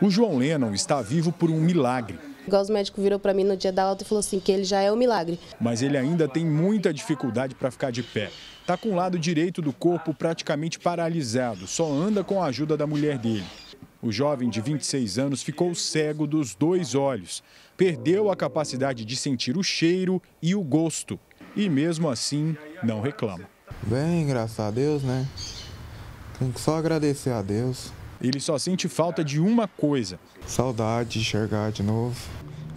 O João Lennon está vivo por um milagre. Igual os médicos virou para mim no dia da alta e falou assim que ele já é um milagre. Mas ele ainda tem muita dificuldade para ficar de pé. Está com o lado direito do corpo praticamente paralisado, só anda com a ajuda da mulher dele. O jovem de 26 anos ficou cego dos dois olhos, perdeu a capacidade de sentir o cheiro e o gosto e mesmo assim não reclama. Bem, graças a Deus, né? Tem que só agradecer a Deus. Ele só sente falta de uma coisa: saudade de enxergar de novo.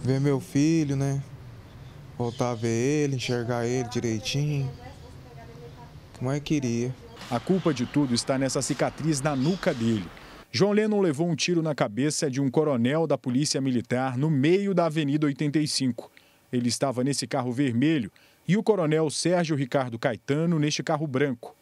Ver meu filho, né? Voltar a ver ele, enxergar ele direitinho. Como é que queria. A culpa de tudo está nessa cicatriz na nuca dele. João Lennon levou um tiro na cabeça de um coronel da Polícia Militar no meio da Avenida 85. Ele estava nesse carro vermelho e o coronel Sérgio Ricardo Caetano neste carro branco.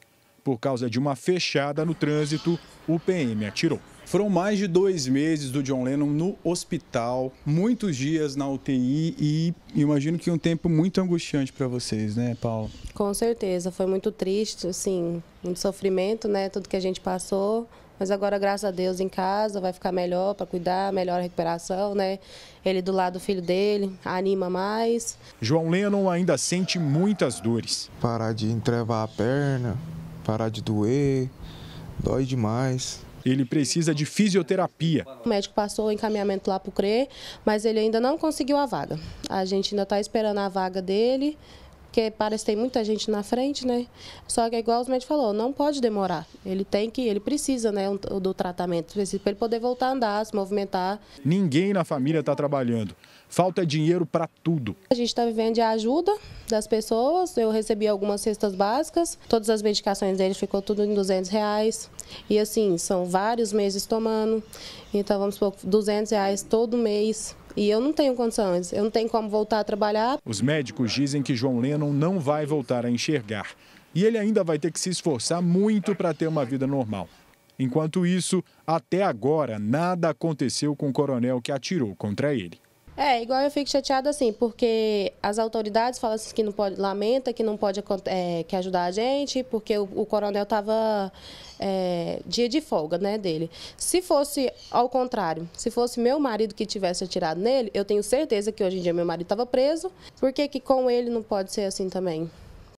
Por causa de uma fechada no trânsito, o PM atirou. Foram mais de dois meses do John Lennon no hospital, muitos dias na UTI e imagino que um tempo muito angustiante para vocês, né, Paulo? Com certeza, foi muito triste, assim, muito sofrimento, né, tudo que a gente passou. Mas agora, graças a Deus, em casa vai ficar melhor para cuidar, melhor a recuperação, né? Ele do lado do filho dele, anima mais. João Lennon ainda sente muitas dores. Parar de entrevar a perna, parar de doer, dói demais. Ele precisa de fisioterapia. O médico passou o encaminhamento lá para o CRE, mas ele ainda não conseguiu a vaga. A gente ainda está esperando a vaga dele porque parece que tem muita gente na frente, né? Só que é igual os médicos falou, não pode demorar. Ele tem que, ele precisa, né, do tratamento para ele poder voltar a andar, se movimentar. Ninguém na família está trabalhando. Falta é dinheiro para tudo. A gente está vivendo de ajuda das pessoas. Eu recebi algumas cestas básicas. Todas as medicações dele ficou tudo em 200 reais. E assim, são vários meses tomando. Então, vamos por 200 reais todo mês. E eu não tenho condições, eu não tenho como voltar a trabalhar. Os médicos dizem que João Lennon não vai voltar a enxergar. E ele ainda vai ter que se esforçar muito para ter uma vida normal. Enquanto isso, até agora, nada aconteceu com o coronel que atirou contra ele. É, igual eu fico chateada assim, porque as autoridades falam assim que não pode, lamenta que não pode é, que ajudar a gente, porque o, o coronel estava é, dia de folga, né, dele. Se fosse ao contrário, se fosse meu marido que tivesse atirado nele, eu tenho certeza que hoje em dia meu marido estava preso. Por que que com ele não pode ser assim também?